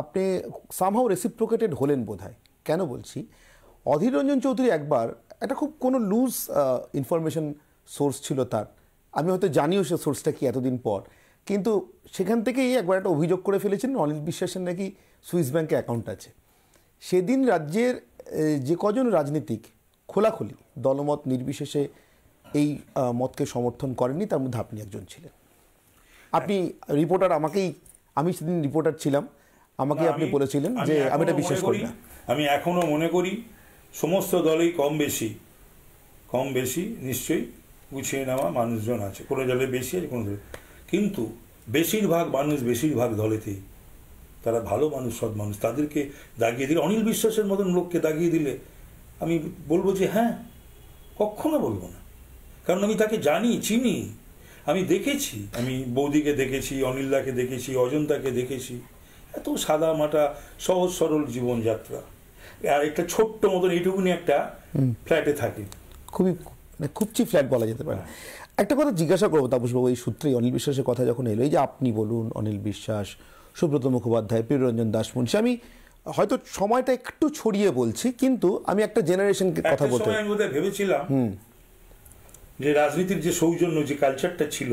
আপনি সামহাও রেসিপ্রোকেটেড হলেন বোধ কেন বলছি অধীর রঞ্জন চৌধুরী একবার একটা খুব কোনো লুজ ইনফরমেশন সোর্স ছিল তার আমি হয়তো জানিও সে সোর্সটা কি এতদিন পর কিন্তু সেখান থেকেই একবার একটা অভিযোগ করে ফেলেছেন অনিল বিশ্বাসের নাকি সুইস ব্যাংকে অ্যাকাউন্ট আছে সেদিন রাজ্যের যে কজন রাজনীতিক খোলাখুলি দলমত নির্বিশেষে এই মতকে সমর্থন করেননি তার মধ্যে আপনি একজন ছিলেন আপনি রিপোর্টার আমাকেই আমি সেদিন রিপোর্টার ছিলাম আমাকে আপনি বলেছিলেন যে আমি এটা বিশ্বাস করি না আমি এখনও মনে করি সমস্ত দলই কম বেশি কম বেশি নিশ্চয়ই গুছিয়ে নেওয়া মানুষজন আছে কোনো দলে বেশি আছে কোনো দলে কিন্তু বেশিরভাগ মানুষ বেশিরভাগ দলেতেই তারা ভালো মানুষ সৎ মানুষ তাদেরকে দাগিয়ে দিলে অনিল বিশ্বাসের মতন লোককে দাগিয়ে দিলে আমি বলবো যে হ্যাঁ কখনো বলবো না কারণ আমি তাকে জানি চিনি আমি দেখেছি আমি বৌদিকে দেখেছি অনিল্লাকে দেখেছি অজন্তাকে দেখেছি এত সাদা মাটা সহজ সরল জীবনযাত্রা আর একটা ছোট্ট মতন এইটুকুনি একটা ফ্ল্যাটে থাকে খুবই মানে খুবচি ফ্ল্যাট বলা যেতে পারে হ্যাঁ। একটা কথা জিজ্ঞাসা করবো তাপসবাবু এই সূত্রেই অনিল বিশ্বাসের কথা যখন এলো এই যে আপনি বলুন অনিল বিশ্বাস সুব্রত মুখোপাধ্যায় প্রিয়রঞ্জন দাস মুন্সী আমি হয়তো সময়টা একটু ছড়িয়ে বলছি কিন্তু আমি একটা জেনারেশনকে কথা বলতে ভেবেছিলাম যে রাজনীতির যে সৌজন্য যে কালচারটা ছিল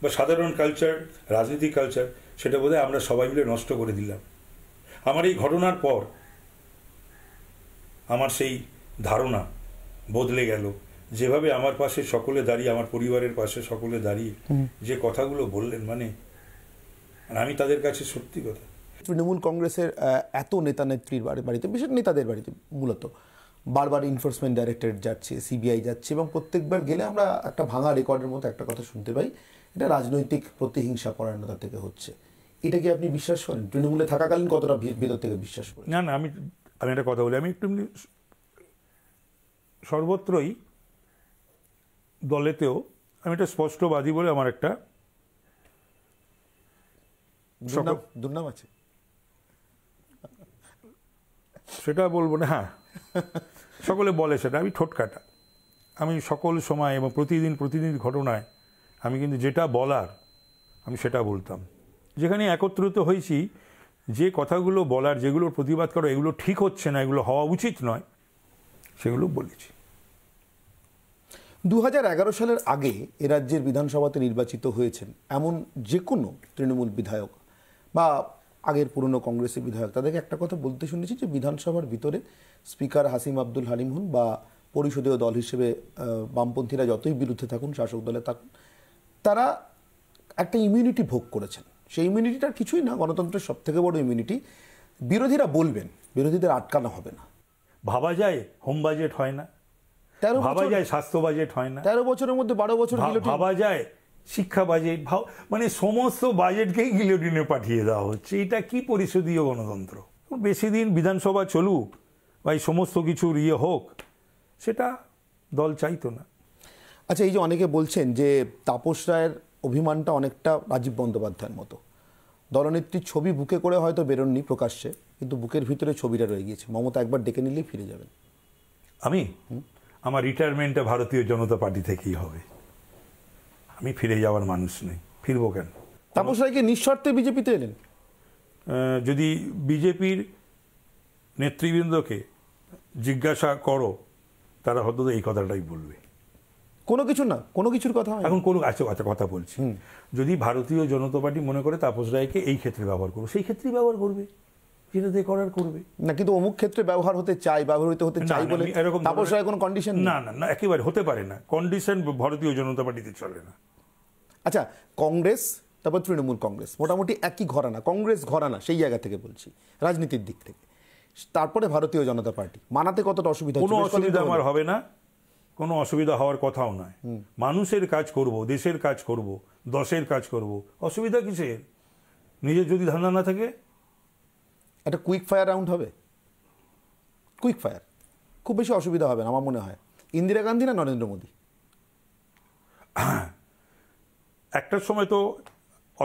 বা সাধারণ কালচার রাজনীতিক কালচার সেটা বোধহয় আমরা সবাই মিলে নষ্ট করে দিলাম আমার এই ঘটনার পর আমার সেই ধারণা বদলে গেল যেভাবে আমার পাশে সকলে দাঁড়িয়ে আমার পরিবারের পাশে সকলে দাঁড়িয়ে যে কথাগুলো বললেন মানে আমি তাদের কাছে সত্যি কথা তৃণমূল কংগ্রেসের এত নেতা নেত্রীর বাড়িতে বিশেষ নেতাদের বাড়িতে মূলত বারবার এনফোর্সমেন্ট ডাইরেক্টরেট যাচ্ছে সিবিআই যাচ্ছে এবং প্রত্যেকবার গেলে আমরা একটা ভাঙা রেকর্ডের মতো একটা কথা শুনতে পাই এটা রাজনৈতিক প্রতিহিংসা পরায়ণতা থেকে হচ্ছে এটা কি আপনি বিশ্বাস করেন তৃণমূলে থাকাকালীন কতটা ভেতর থেকে বিশ্বাস করেন না না আমি আমি একটা কথা বলি আমি একটু সর্বত্রই দলেতেও আমি একটা স্পষ্টবাদী বলে আমার একটা দুর্নাম আছে সেটা বলবো না হ্যাঁ সকলে বলে সেটা আমি ঠোঁট কাটা আমি সকল সময় এবং প্রতিদিন প্রতিদিন ঘটনায় আমি কিন্তু যেটা বলার আমি সেটা বলতাম যেখানে একত্রিত হয়েছি যে কথাগুলো বলার যেগুলো প্রতিবাদ করো এগুলো ঠিক হচ্ছে না এগুলো হওয়া উচিত নয় সেগুলো বলেছি দু সালের আগে এ রাজ্যের বিধানসভাতে নির্বাচিত হয়েছেন এমন যে কোনো তৃণমূল বিধায়ক বা আগের পুরনো কংগ্রেসের বিধায়ক তাদেরকে একটা কথা বলতে শুনেছি যে বিধানসভার ভিতরে স্পিকার হাসিম আব্দুল হালিম হন বা পরিষদীয় দল হিসেবে বামপন্থীরা যতই বিরুদ্ধে থাকুন শাসক দলে থাকুন তারা একটা ইমিউনিটি ভোগ করেছেন সেই ইমিউনিটিটার কিছুই না গণতন্ত্রের সবথেকে বড় ইমিউনিটি বিরোধীরা বলবেন বিরোধীদের আটকানো হবে না ভাবা যায় হোম বাজেট হয় না তেরো ভাবা যায় স্বাস্থ্য বাজেট হয় না তেরো বছরের মধ্যে বারো বছর ভাবা যায় শিক্ষা বাজেট ভাও মানে সমস্ত বাজেটকেই গিলোডিনে পাঠিয়ে দেওয়া হচ্ছে এটা কি পরিষদীয় গণতন্ত্র বেশি দিন বিধানসভা চলুক বা এই সমস্ত কিছুর ইয়ে হোক সেটা দল চাইতো না আচ্ছা এই যে অনেকে বলছেন যে তাপস রায়ের অভিমানটা অনেকটা রাজীব বন্দ্যোপাধ্যায়ের মতো দলনেত্রীর ছবি বুকে করে হয়তো বেরোননি প্রকাশ্যে কিন্তু বুকের ভিতরে ছবিটা রয়ে গিয়েছে মমতা একবার ডেকে নিলেই ফিরে যাবেন আমি আমার রিটায়ারমেন্টটা ভারতীয় জনতা পার্টি থেকেই হবে আমি ফিরে যাওয়ার মানুষ নেই ফিরবো কেন তাপস রায়কে নিঃশর্তে বিজেপিতে এলেন যদি বিজেপির নেতৃবৃন্দকে জিজ্ঞাসা করো তারা হয়তো এই কথাটাই বলবে কোনো কিছু না কোনো কিছুর কথা এখন কোনো আছে কথা আচ্ছা, কথা বলছি যদি ভারতীয় জনতা পার্টি মনে করে তাপস রায়কে এই ক্ষেত্রে ব্যবহার করবে সেই ক্ষেত্রেই ব্যবহার করবে যেটাতে করার করবে না কিন্তু অমুক ক্ষেত্রে ব্যবহার হতে চাই ব্যবহৃত হতে চাই বলে এরকম তাপস রায় কোনো কন্ডিশন না না না একেবারে হতে পারে না কন্ডিশন ভারতীয় জনতা পার্টিতে চলে না আচ্ছা কংগ্রেস তারপর তৃণমূল কংগ্রেস মোটামুটি একই ঘরানা কংগ্রেস ঘরানা সেই জায়গা থেকে বলছি রাজনীতির দিক থেকে তারপরে ভারতীয় জনতা পার্টি মানাতে কতটা অসুবিধা কোনো অসুবিধা আমার হবে না কোনো অসুবিধা হওয়ার কথাও নয় মানুষের কাজ করব দেশের কাজ করব দশের কাজ করব অসুবিধা কিসের নিজের যদি ধান্দা না থাকে একটা কুইক ফায়ার রাউন্ড হবে কুইক ফায়ার খুব বেশি অসুবিধা হবে না আমার মনে হয় ইন্দিরা গান্ধী না নরেন্দ্র মোদী একটা সময় তো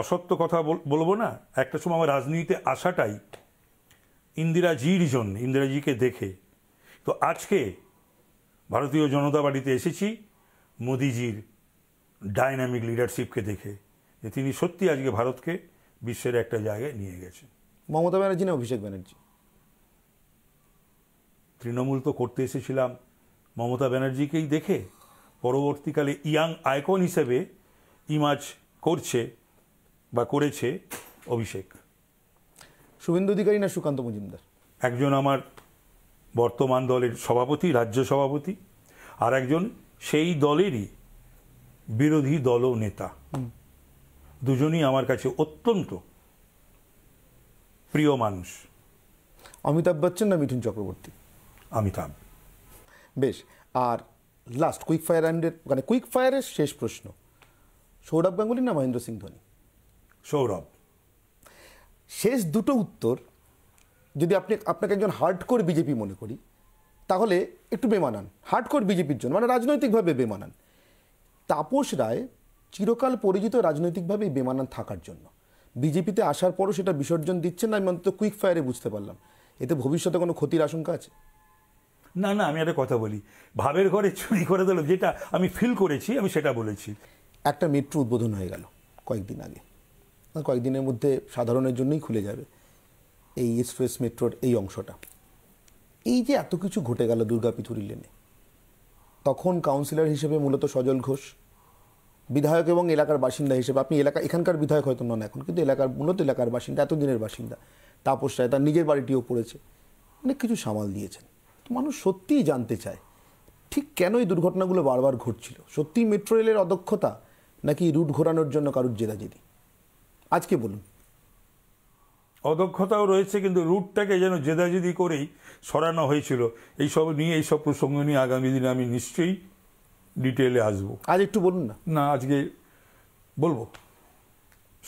অসত্য কথা বলবো না একটা সময় আমার রাজনীতিতে আসাটাই ইন্দিরাজির জন্য ইন্দিরাজিকে দেখে তো আজকে ভারতীয় জনতা পার্টিতে এসেছি মোদিজির ডাইনামিক লিডারশিপকে দেখে যে তিনি সত্যি আজকে ভারতকে বিশ্বের একটা জায়গায় নিয়ে গেছেন মমতা ব্যানার্জি না অভিষেক ব্যানার্জি তৃণমূল তো করতে এসেছিলাম মমতা ব্যানার্জিকেই দেখে পরবর্তীকালে ইয়াং আইকন হিসেবে ইমাজ করছে বা করেছে অভিষেক শুভেন্দু অধিকারী না সুকান্ত মজুমদার একজন আমার বর্তমান দলের সভাপতি রাজ্য সভাপতি আর একজন সেই দলেরই বিরোধী দল নেতা দুজনই আমার কাছে অত্যন্ত প্রিয় মানুষ অমিতাভ বচ্চন না মিঠুন চক্রবর্তী অমিতাভ বেশ আর লাস্ট কুইক ফায়ার অ্যান্ডের মানে কুইক ফায়ারের শেষ প্রশ্ন সৌরভ গাঙ্গুলি না মহেন্দ্র সিং ধোনি সৌরভ শেষ দুটো উত্তর যদি আপনি আপনাকে একজন হার্ডকোর বিজেপি মনে করি তাহলে একটু বেমানান হার্ডকোর বিজেপির জন্য মানে রাজনৈতিকভাবে বেমানান তাপস রায় চিরকাল পরিচিত রাজনৈতিকভাবেই বেমানান থাকার জন্য বিজেপিতে আসার পরও সেটা বিসর্জন দিচ্ছেন না আমি অন্তত কুইক ফায়ারে বুঝতে পারলাম এতে ভবিষ্যতে কোনো ক্ষতির আশঙ্কা আছে না না আমি একটা কথা বলি ভাবের ঘরে চুরি করে দিল যেটা আমি ফিল করেছি আমি সেটা বলেছি একটা মেট্রো উদ্বোধন হয়ে গেল কয়েকদিন আগে কয়েকদিনের মধ্যে সাধারণের জন্যই খুলে যাবে এই এক্সপ্রেস মেট্রোর এই অংশটা এই যে এত কিছু ঘটে গেল দুর্গাপিথুরি লেনে তখন কাউন্সিলর হিসেবে মূলত সজল ঘোষ বিধায়ক এবং এলাকার বাসিন্দা হিসেবে আপনি এলাকা এখানকার বিধায়ক হয়তো নন এখন কিন্তু এলাকার মূলত এলাকার বাসিন্দা এতদিনের বাসিন্দা তাপস রায় তার নিজের বাড়িটিও পড়েছে অনেক কিছু সামাল দিয়েছেন মানুষ সত্যিই জানতে চায় ঠিক কেন এই দুর্ঘটনাগুলো বারবার ঘটছিল সত্যি মেট্রো রেলের অদক্ষতা নাকি রুট ঘোরানোর জন্য কারুর জেরাজেরি আজকে বলুন অদক্ষতাও রয়েছে কিন্তু রুটটাকে যেন জেদাজেদি করেই সরানো হয়েছিল এইসব নিয়ে এইসব প্রসঙ্গ নিয়ে আগামী দিনে আমি নিশ্চয়ই ডিটেলে আসবো আজ একটু বলুন না না আজকে বলবো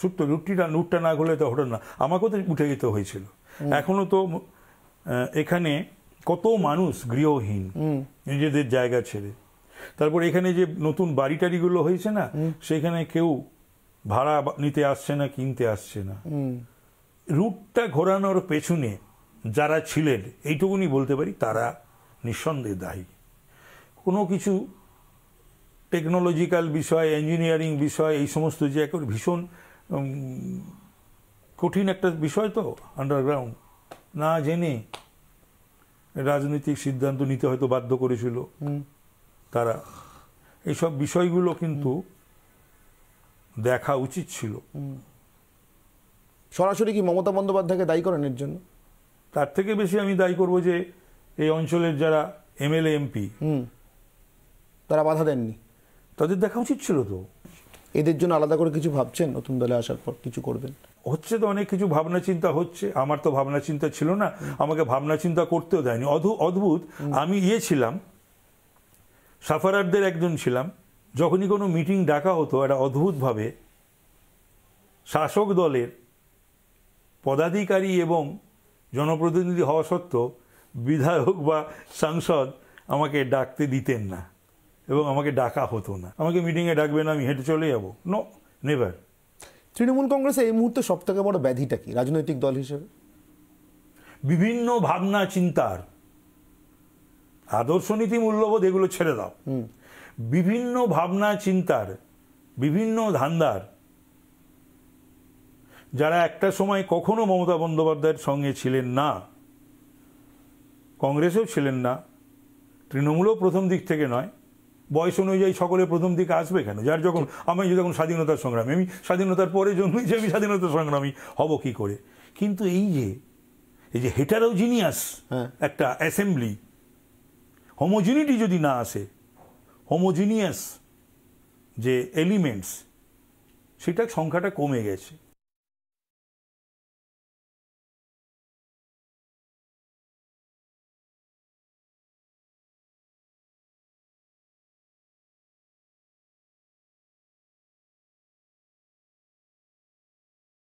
সূত্র রুটটিটা রুটটা না ঘুরলে তো হঠাৎ না আমাকেও তো উঠে যেতে হয়েছিল এখনও তো এখানে কত মানুষ গৃহহীন নিজেদের জায়গা ছেড়ে তারপর এখানে যে নতুন বাড়ি টাড়িগুলো হয়েছে না সেখানে কেউ ভাড়া নিতে আসছে না কিনতে আসছে না রুটটা ঘোরানোর পেছনে যারা ছিলেন এইটুকুনি বলতে পারি তারা নিঃসন্দেহ দায়ী কোনো কিছু টেকনোলজিক্যাল বিষয় ইঞ্জিনিয়ারিং বিষয় এই সমস্ত যে এখন ভীষণ কঠিন একটা বিষয় তো আন্ডারগ্রাউন্ড না জেনে রাজনৈতিক সিদ্ধান্ত নিতে হয়তো বাধ্য করেছিল তারা এইসব বিষয়গুলো কিন্তু দেখা উচিত ছিল সরাসরি কি মমতা বন্দ্যোপাধ্যায়কে দায়ী করেন এর জন্য তার থেকে বেশি আমি দায়ী করব যে এই অঞ্চলের যারা এমএলএ এমপি তারা বাধা দেননি তাদের দেখা উচিত ছিল তো এদের জন্য আলাদা করে কিছু ভাবছেন নতুন দলে আসার পর কিছু করবেন হচ্ছে তো অনেক কিছু ভাবনা চিন্তা হচ্ছে আমার তো ভাবনা চিন্তা ছিল না আমাকে ভাবনা চিন্তা করতেও দেয়নি অদ্ভুত আমি ইয়ে ছিলাম সাফারারদের একজন ছিলাম যখনই কোনো মিটিং ডাকা হতো একটা অদ্ভুতভাবে শাসক দলের পদাধিকারী এবং জনপ্রতিনিধি হওয়া সত্ত্বেও বিধায়ক বা সাংসদ আমাকে ডাকতে দিতেন না এবং আমাকে ডাকা হতো না আমাকে মিটিংয়ে ডাকবে না আমি হেঁটে চলে যাবো নো নেভার তৃণমূল কংগ্রেসে এই মুহূর্তে সব থেকে বড় ব্যাধিটা কি রাজনৈতিক দল হিসেবে বিভিন্ন ভাবনা চিন্তার আদর্শ নীতি মূল্যবোধ এগুলো ছেড়ে দাও বিভিন্ন ভাবনা চিন্তার বিভিন্ন ধান্দার যারা একটা সময় কখনো মমতা বন্দ্যোপাধ্যায়ের সঙ্গে ছিলেন না কংগ্রেসেও ছিলেন না তৃণমূলও প্রথম দিক থেকে নয় বয়স অনুযায়ী সকলে প্রথম দিকে আসবে কেন যার যখন আমি যখন স্বাধীনতার সংগ্রামী আমি স্বাধীনতার পরে জন্মেছি আমি স্বাধীনতা সংগ্রামী হব কি করে কিন্তু এই যে এই যে হেটারোজিনিয়াস হ্যাঁ। একটা অ্যাসেম্বলি হোমোজিনিটি যদি না আসে হোমোজিনিয়াস যে এলিমেন্টস সেটা সংখ্যাটা কমে গেছে